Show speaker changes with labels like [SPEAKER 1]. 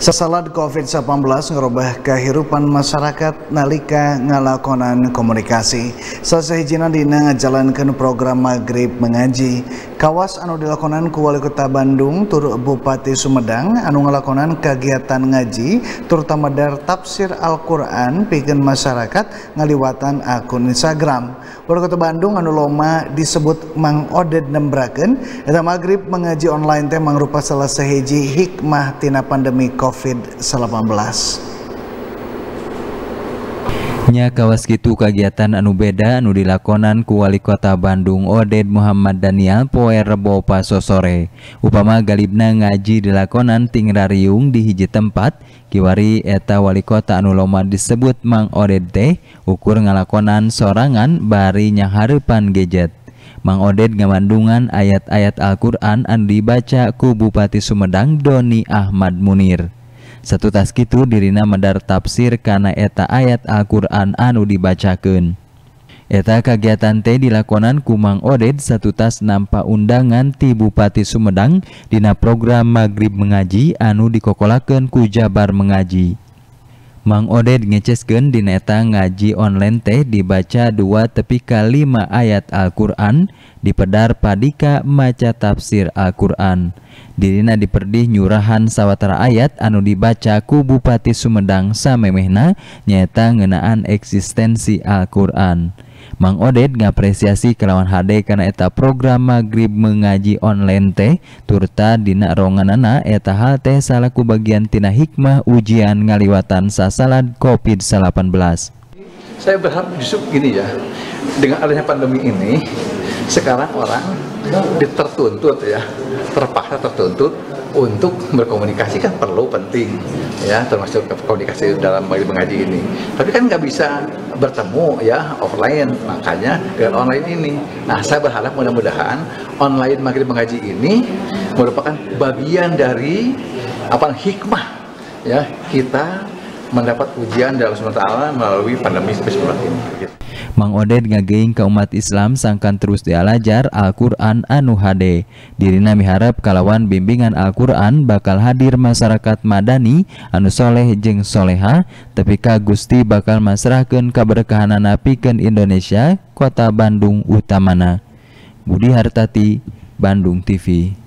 [SPEAKER 1] Sesalat COVID-19 ngerubah kehidupan masyarakat nalika ngalakonan komunikasi. Sasehijinan dina ngajalankan program Maghrib Mengaji Kawas anu dilakonan ku Wali Kota Bandung tur Bupati Sumedang anu ngelakonan kegiatan ngaji terutama dar tafsir Al-Quran bikin masyarakat ngaliwatan akun Instagram Wali Kota Bandung anu loma disebut Mang Odet Nembraken Eta Maghrib mengaji online teh mangrupa salah seheji hikmah tina pandemi COVID-19
[SPEAKER 2] Nya kawas gitu kegiatan anu beda anu dilakonan ku wali kota Bandung Oded Muhammad Daniel poe Rebo sore. Upama galibna ngaji dilakonan rariung di hiji tempat, kiwari eta wali kota anu loma disebut Mang Oded teh ukur ngalakonan sorangan bari nyaharepan gadget. Mang Oded ngamandungan ayat-ayat Al-Quran dibaca ku Bupati Sumedang Doni Ahmad Munir. satutas kitu dina meddar tafsir kana eta ayat Alqu’ anu dibacaken. Eta kagiatant dilakonan kumang Odet satutas 6pak undangan Tibupati Sumedang, Dina program Magrib mengaji anu dikokolaken kujabar mengaji. Mang Oded ngeceskeun dineta ngaji online teh dibaca dua tepi ka ayat Al-Quran di pedar padika maca tafsir Al-Quran. Dirina diperdih nyurahan sawatara ayat anu dibaca ku Bupati Sumedang samemehna nyata ngenaan eksistensi Al-Quran. Mang Odet ngapresiasi kelawan HD karena eta program magrib mengaji online teh turta dina ronganana eta hal teh salaku bagian tina hikmah ujian ngaliwatan sasalad COVID-18.
[SPEAKER 3] Saya berharap justru gini ya, dengan adanya pandemi ini, sekarang orang tertuntut ya, terpaksa tertuntut untuk berkomunikasi kan perlu penting ya termasuk komunikasi dalam mengaji ini tapi kan nggak bisa bertemu ya offline makanya dengan online ini nah saya berharap mudah-mudahan online maghrib mengaji ini merupakan bagian dari apa hikmah ya kita mendapat ujian dalam Allah melalui pandemi seperti
[SPEAKER 2] ini. Mang Oded ngageing ke umat Islam sangkan terus dialajar Al-Quran Anu Hade. Dirina miharap kalawan bimbingan Al-Quran bakal hadir masyarakat Madani Anu Soleh jeng Soleha, tapi Gusti bakal masrahkan keberkahanan ke Indonesia, kota Bandung Utamana. Budi Hartati, Bandung TV.